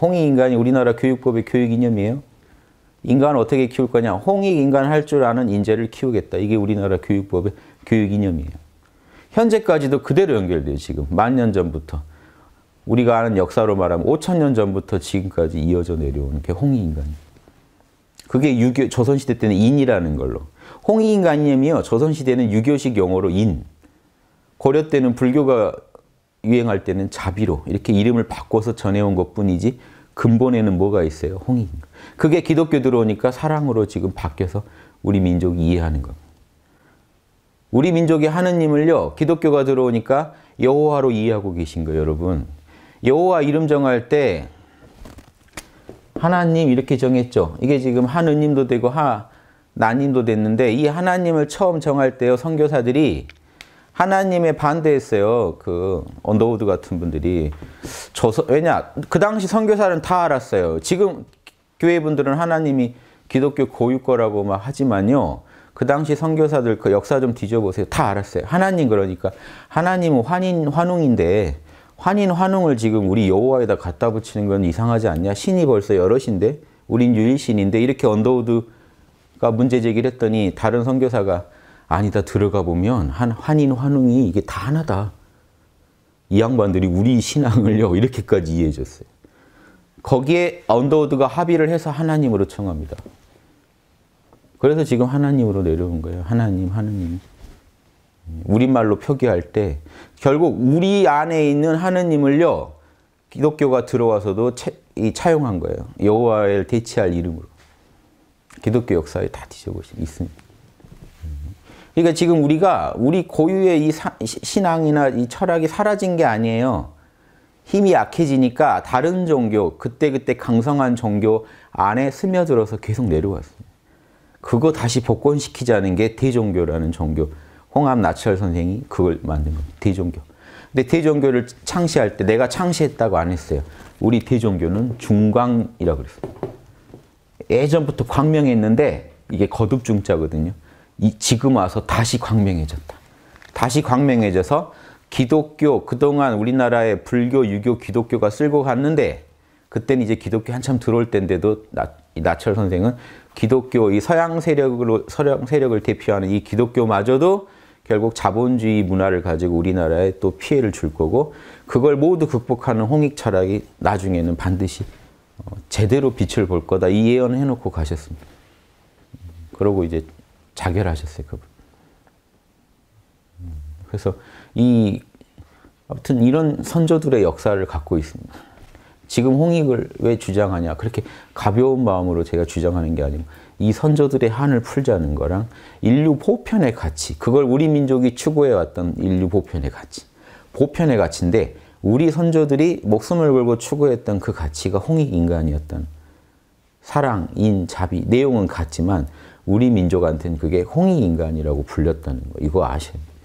홍익 인간이 우리나라 교육법의 교육 이념이에요. 인간 어떻게 키울 거냐? 홍익 인간 할 줄 아는 인재를 키우겠다. 이게 우리나라 교육법의 교육 이념이에요. 현재까지도 그대로 연결돼요. 지금 만 년 전부터. 우리가 아는 역사로 말하면 5천 년 전부터 지금까지 이어져 내려오는 게 홍익 인간. 그게 유교 조선시대 때는 인이라는 걸로. 홍익 인간념이요. 조선시대는 유교식 용어로 인. 고려 때는 불교가 유행할 때는 자비로 이렇게 이름을 바꿔서 전해온 것뿐이지 근본에는 뭐가 있어요? 홍익. 그게 기독교 들어오니까 사랑으로 지금 바뀌어서 우리 민족이 이해하는 겁 우리 민족이 하느님을요. 기독교가 들어오니까 여호와로 이해하고 계신 거예요, 여러분. 여호와 이름 정할 때 하나님 이렇게 정했죠. 이게 지금 하느님도 되고 하 나님도 됐는데 이 하나님을 처음 정할 때요. 선교사들이 하나님에 반대했어요. 그 언더우드 같은 분들이 저 왜냐 그 당시 선교사는 다 알았어요. 지금 교회 분들은 하나님이 기독교 고유 거라고 막 하지만요. 그 당시 선교사들 그 역사 좀 뒤져보세요. 다 알았어요. 하나님 그러니까 하나님은 환인 환웅인데 환인 환웅을 지금 우리 여호와에다 갖다 붙이는 건 이상하지 않냐? 신이 벌써 여럿인데 우린 유일신인데 이렇게 언더우드가 문제 제기를 했더니 다른 선교사가 아니다 들어가 보면 한 환인 환웅이 이게 다 하나다. 이 양반들이 우리 신앙을요 이렇게까지 이해해줬어요. 거기에 언더우드가 합의를 해서 하나님으로 청합니다. 그래서 지금 하나님으로 내려온 거예요. 하나님, 하느님. 우리말로 표기할 때 결국 우리 안에 있는 하느님을요 기독교가 들어와서도 채, 이, 차용한 거예요. 여호와를 대체할 이름으로 기독교 역사에 다 뒤져보시면 있습니다. 그러니까 지금 우리가 우리 고유의 이 사, 신앙이나 이 철학이 사라진 게 아니에요. 힘이 약해지니까 다른 종교, 그때그때 강성한 종교 안에 스며들어서 계속 내려왔습니 그거 다시 복권시키자는 게 대종교라는 종교. 홍암 나철 선생이 그걸 만든 겁니다. 대종교. 근데 대종교를 창시할 때 내가 창시했다고 안 했어요. 우리 대종교는 중광이라고 그랬어요. 예전부터 광명했는데 이게 거듭중자거든요. 지금 와서 다시 광명해졌다. 다시 광명해져서 기독교 그동안 우리나라의 불교, 유교, 기독교가 쓸고 갔는데 그때는 이제 기독교 한참 들어올 때인데도 나, 나철 선생은 기독교 이 서양 세력으로 서양 세력을 대표하는 이 기독교마저도 결국 자본주의 문화를 가지고 우리나라에 또 피해를 줄 거고 그걸 모두 극복하는 홍익 철학이 나중에는 반드시 어, 제대로 빛을 볼 거다 이 예언을 해놓고 가셨습니다. 그러고 이제 자결하셨어요, 그분. 음, 그래서 이 아무튼 이런 선조들의 역사를 갖고 있습니다. 지금 홍익을 왜 주장하냐? 그렇게 가벼운 마음으로 제가 주장하는 게 아니고 이 선조들의 한을 풀자는 거랑 인류 보편의 가치, 그걸 우리 민족이 추구해 왔던 인류 보편의 가치, 보편의 가치인데 우리 선조들이 목숨을 걸고 추구했던 그 가치가 홍익 인간이었던 사랑, 인, 자비 내용은 같지만 우리 민족한테는 그게 홍익인간이라고 불렸다는 거 이거 아셔야 돼요.